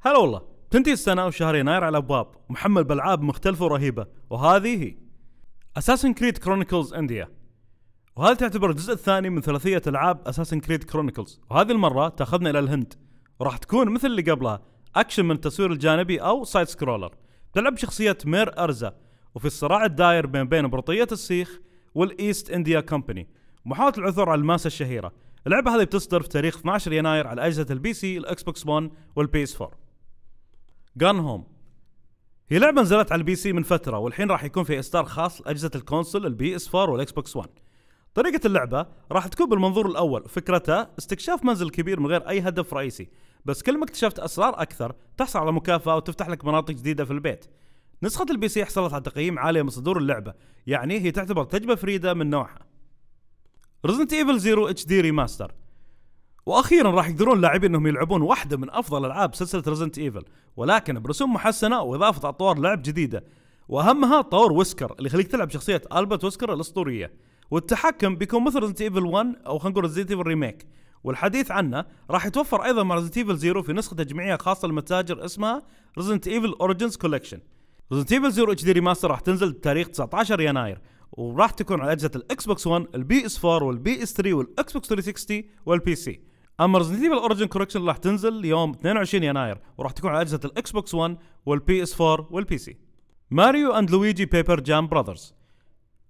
هلا والله تنتهي السنة وشهر يناير على أبواب محمل بألعاب مختلفة ورهيبة وهذه هي أساسن كريد كرونيكلز أنديا وهذا تعتبر الجزء الثاني من ثلاثية ألعاب أساسن كريد كرونيكلز وهذه المرة تأخذنا إلى الهند وراح تكون مثل اللي قبلها أكشن من التصوير الجانبي أو سايد سكرولر تلعب شخصية مير أرزا وفي الصراع الداير بين بين بلطية السيخ والإيست إنديا كومباني محاولة العثور على الماسة الشهيرة اللعبة هذه بتصدر في تاريخ 12 يناير على أجهزة البي سي الإكس بوكس 1 والبي اس 4 جان هوم هي لعبه نزلت على البي سي من فتره والحين راح يكون في اصدار خاص لاجهزه الكونسول البي اس 4 والاكس بوكس 1 طريقة اللعبة راح تكون بالمنظور الأول فكرتها استكشاف منزل كبير من غير أي هدف رئيسي بس كل ما اكتشفت أسرار أكثر تحصل على مكافأة وتفتح لك مناطق جديدة في البيت نسخة البي سي حصلت على تقييم عالي من صدور اللعبة يعني هي تعتبر تجربة فريدة من نوعها رزنت ايفل زيرو اتش دي ريماستر واخيرا راح يقدرون اللاعبين انهم يلعبون واحده من افضل العاب سلسله ريزنت ايفل ولكن برسوم محسنه واضافه اطوار لعب جديده واهمها طور ويسكر اللي يخليك تلعب شخصيه البرت ويسكر الاسطوريه والتحكم بيكون مثل ريزنت ايفل 1 او خلينا نقول ريزنت ايفل ريميك والحديث عنه راح يتوفر ايضا مع ريزنت ايفل 0 في نسخه تجميعيه خاصه للمتاجر اسمها ريزنت ايفل اوريجنز كولكشن ريزنت ايفل 0 اتش دي ريماستر راح تنزل بتاريخ 19 يناير وراح تكون على اجهزه الاكس بوكس 1 البي اس 4 والبي اس 3 والاكس بوكس 360 والبي سي اما رزنت ايفل اوريجن كوركشن راح تنزل يوم 22 يناير وراح تكون على اجهزه الاكس بوكس 1 والبي اس 4 والبي سي. ماريو اند لويجي بيبر جام براذرز.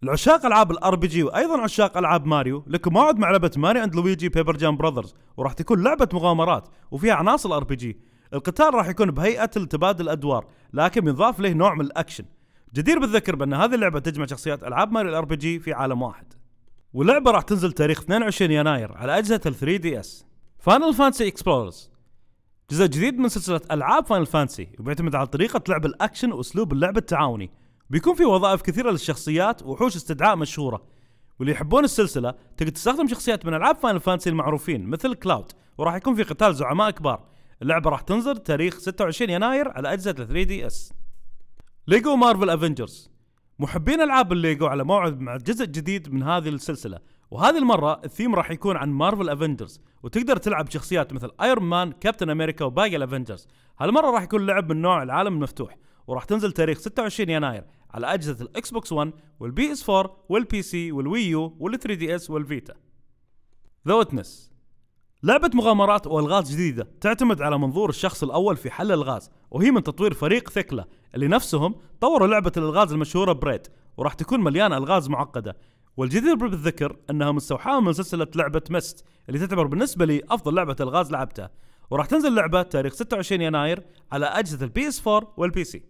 العشاق العاب الار بي جي وايضا عشاق العاب ماريو لكم موعد مع لعبه ماريو اند لويجي بيبر جام براذرز وراح تكون لعبه مغامرات وفيها عناصر ار بي جي. القتال راح يكون بهيئه التبادل الادوار لكن يضاف له نوع من الاكشن. جدير بالذكر بان هذه اللعبه تجمع شخصيات العاب ماريو الار بي جي في عالم واحد. واللعبه راح تنزل تاريخ 22 يناير على اجهزه ال 3 دي اس. فاينل فانسي اكسبلورز جزء جديد من سلسله العاب فاينل فانسي وبيعتمد على طريقه لعب الاكشن واسلوب اللعب التعاوني بيكون في وظائف كثيره للشخصيات ووحوش استدعاء مشهوره واللي يحبون السلسله تقدر تستخدم شخصيات من العاب فاينل فانسي المعروفين مثل كلاود وراح يكون في قتال زعماء كبار اللعبه راح تنزل تاريخ 26 يناير على اجهزه 3 دي اس ليجو مارفل افنجرز محبين العاب الليجو على موعد مع جزء جديد من هذه السلسله وهذه المرة الثيم راح يكون عن مارفل افنجرز وتقدر تلعب بشخصيات مثل ايرون مان، كابتن امريكا وباقي الافنجرز. هالمرة راح يكون لعب من نوع العالم المفتوح وراح تنزل تاريخ 26 يناير على اجهزة الاكس بوكس 1 والبي اس 4 والبي سي والوي يو وال 3 دي اس والفيتا. ذا ويتنس لعبة مغامرات والغاز جديدة تعتمد على منظور الشخص الاول في حل الغاز وهي من تطوير فريق ثكلة اللي نفسهم طوروا لعبة الالغاز المشهورة بريد وراح تكون مليانة الغاز معقدة والجدير بالذكر انها مستوحاه من سلسله لعبه مست اللي تعتبر بالنسبه لي افضل لعبه الغاز لعبتها وراح تنزل اللعبه تاريخ 26 يناير على اجهزه البي اس 4 والبي سي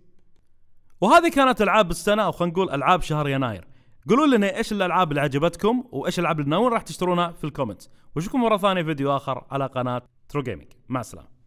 وهذه كانت العاب السنه او خلينا نقول العاب شهر يناير قولوا لنا ايش الالعاب اللي عجبتكم وايش الالعاب اللي ناويين راح تشترونها في الكومنتس واشوفكم مره ثانيه فيديو اخر على قناه ترو جيمنج مع السلامه